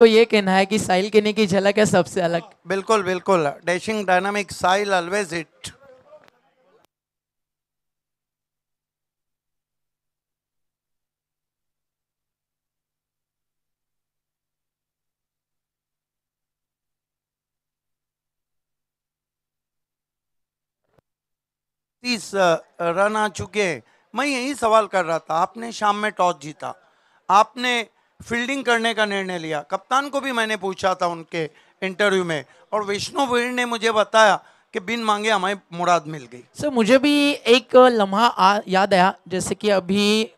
तो ये कहना है कि साहिल कहने की झलक है सबसे अलग हाँ, बिल्कुल बिल्कुल डैशिंग डायनामिक साहिल ऑलवेज इट तीस रन आ चुके हैं मैं यही सवाल कर रहा था आपने शाम में टॉस जीता आपने फील्डिंग करने का निर्णय लिया कप्तान को भी मैंने पूछा था उनके इंटरव्यू में और विष्णु वीर ने मुझे बताया कि बिन मांगे हमारी मुराद मिल गई सर मुझे भी एक लम्हा याद आया जैसे कि अभी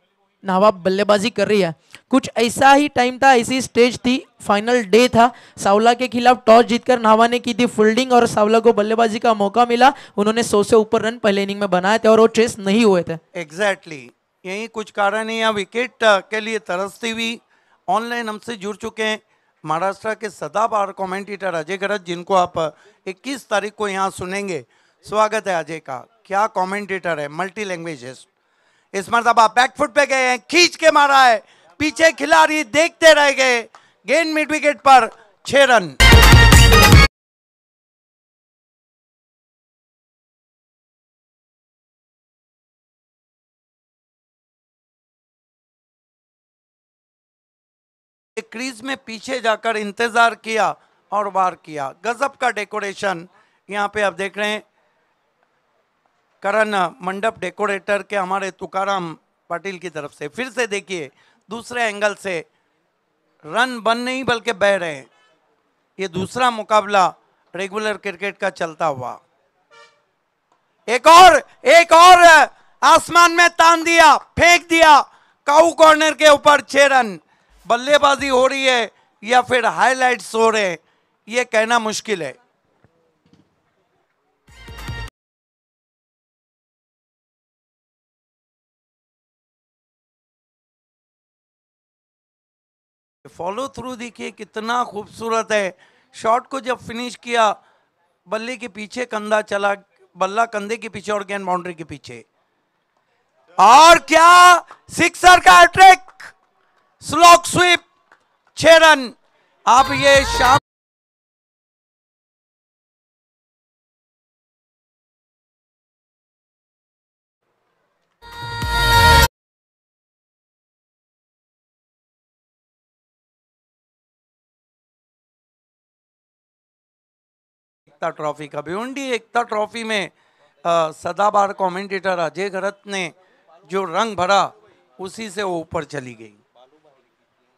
नवाब बल्लेबाजी कर रही है कुछ ऐसा ही टाइम था ऐसी स्टेज थी फाइनल डे था सावला के खिलाफ टॉस जीतकर नावा ने की थी फील्डिंग और सावला को बल्लेबाजी का मौका मिला उन्होंने सौ से ऊपर रन पहले इनिंग में बनाए थे और वो चेस नहीं हुए थे एग्जैक्टली exactly. यही कुछ कारण है या विकेट के लिए तरसती हुई ऑनलाइन हमसे जुड़ चुके हैं महाराष्ट्र के सदाबहार कमेंटेटर अजय गरज जिनको आप 21 तारीख को यहाँ सुनेंगे स्वागत है अजय का क्या कमेंटेटर है मल्टी लैंग्वेजेस इस मरतबा बैकफुट तो पे गए हैं खींच के मारा है पीछे खिलाड़ी देखते रह गए गेंद मिड विकेट पर छ रन क्रीज में पीछे जाकर इंतज़ार किया और वार किया गज़ब का डेकोरेशन यहाँ पे आप देख रहे हैं करण मंडप डेकोरेटर के हमारे तुकाराम पाटिल की तरफ से फिर से देखिए दूसरे एंगल से रन बन नहीं बल्कि बह रहे हैं ये दूसरा मुकाबला रेगुलर क्रिकेट का चलता हुआ एक और एक और आसमान में तान दिया फेंक दिया काउ कॉर्नर के ऊपर छह रन बल्लेबाजी हो रही है या फिर हाइलाइट्स हो रहे हैं ये कहना मुश्किल है फॉलो थ्रू देखिए कितना खूबसूरत है शॉट को जब फिनिश किया बल्ले के पीछे कंधा चला बल्ला कंधे के पीछे और गेंद बाउंड्री के पीछे और क्या सिक्सर का ट्रिक स्लॉक स्वीप छह रन आप ये शाम एकता ट्रॉफी का भिवंडी एकता ट्रॉफी में सदाबार कमेंटेटर अजय घरत ने जो रंग भरा उसी से वो ऊपर चली गई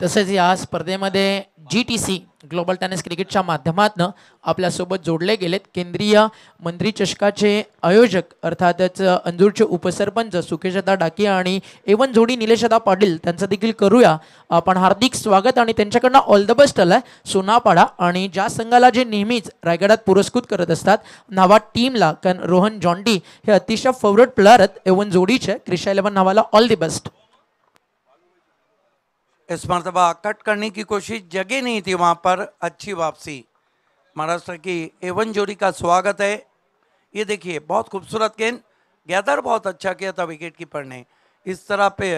तसेच या स्पर्धेमध्ये G T C global tennis क्रिकेटच्या माध्यमातून आपल्यासोबत जोडले गेलेत केंद्रीय मंत्री चषकाचे आयोजक अर्थातच अंजूरचे उपसरपंच सुकेशदा डाकी आणि एवन जोडी निलेशदा पाटील त्यांचं देखील करूया आपण हार्दिक स्वागत आणि त्यांच्याकडनं ऑल द बेस्ट आहे सोनापाडा आणि ज्या संघाला जे नेहमीच रायगडात पुरस्कृत करत असतात नावा टीमला कारण रोहन जॉन्डी हे अतिशय फेवरेट प्लेअर आहेत एवन जोडीचे क्रिशा इलेवन नावाला ऑल द बेस्ट इस मरतबा कट करने की कोशिश जगह नहीं थी वहाँ पर अच्छी वापसी महाराष्ट्र की एवन जोड़ी का स्वागत है ये देखिए बहुत खूबसूरत गेंद गैदर बहुत अच्छा किया था विकेट कीपर ने इस तरह पे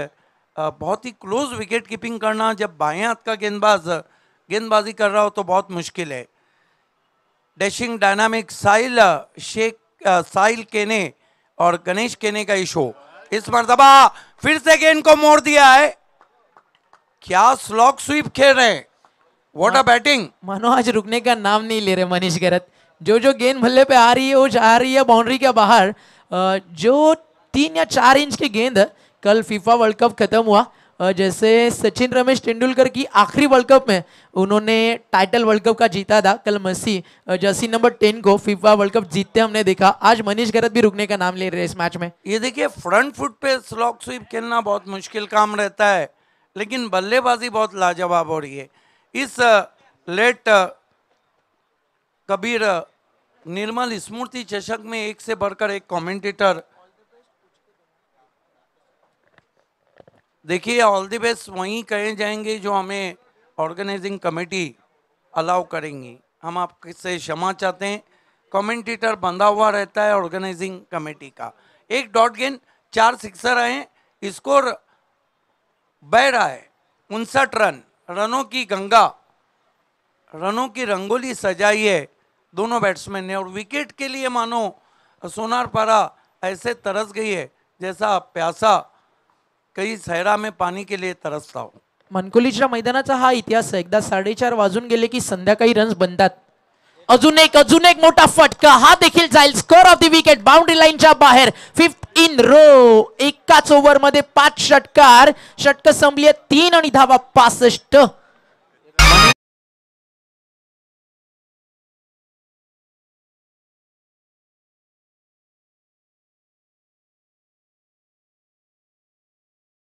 बहुत ही क्लोज विकेट कीपिंग करना जब बाएं हाथ का गेंदबाज गेंदबाजी कर रहा हो तो बहुत मुश्किल है डैशिंग डायनामिक साइल शेख साइल केने और गणेश केने का ये शो इस मरतबा फिर से गेंद को मोड़ दिया है क्या स्लॉक स्वीप खेल रहे हैं वॉट आर बैटिंग मानो आज रुकने का नाम नहीं ले रहे मनीष गरत जो जो गेंद भल्ले पे आ रही है वो जा रही है बाउंड्री के बाहर जो तीन या चार इंच की गेंद कल फीफा वर्ल्ड कप खत्म हुआ जैसे सचिन रमेश तेंदुलकर की आखिरी वर्ल्ड कप में उन्होंने टाइटल वर्ल्ड कप का जीता था कल मसी जर्सी नंबर टेन को फीफा वर्ल्ड कप जीतते हमने देखा आज मनीष गरत भी रुकने का नाम ले रहे हैं इस मैच में ये देखिए फ्रंट फुट पे स्लॉक स्वीप खेलना बहुत मुश्किल काम रहता है लेकिन बल्लेबाजी बहुत लाजवाब हो रही है इस लेट कबीर निर्मल स्मृति चषक में एक से बढ़कर एक कमेंटेटर देखिए ऑल दी बेस्ट वहीं कहे जाएंगे जो हमें ऑर्गेनाइजिंग कमेटी अलाउ करेंगी हम आपसे क्षमा चाहते हैं कमेंटेटर बंधा हुआ रहता है ऑर्गेनाइजिंग कमेटी का एक डॉट गेंद चार सिक्सर आए स्कोर बह रहा है उनसठ रन रनों की गंगा रनों की रंगोली सजाई है दोनों बैट्समैन ने और विकेट के लिए मानो सोनार पारा ऐसे तरस गई है जैसा प्यासा कई सहरा में पानी के लिए तरसता हो मनकोलीच्या मैदान हा इतिहास है एकदा साढ़े चार वजुन गेले की संध्या रन्स बनता अजून एक अजून एक मोठा फटका हा देखील जाईल score off the wicket boundary लाईनच्या बाहेर फिफ्थ इन रो एकाच ओव्हरमध्ये पाच षटकार षटक संपली तीन आणि धावा पासष्ट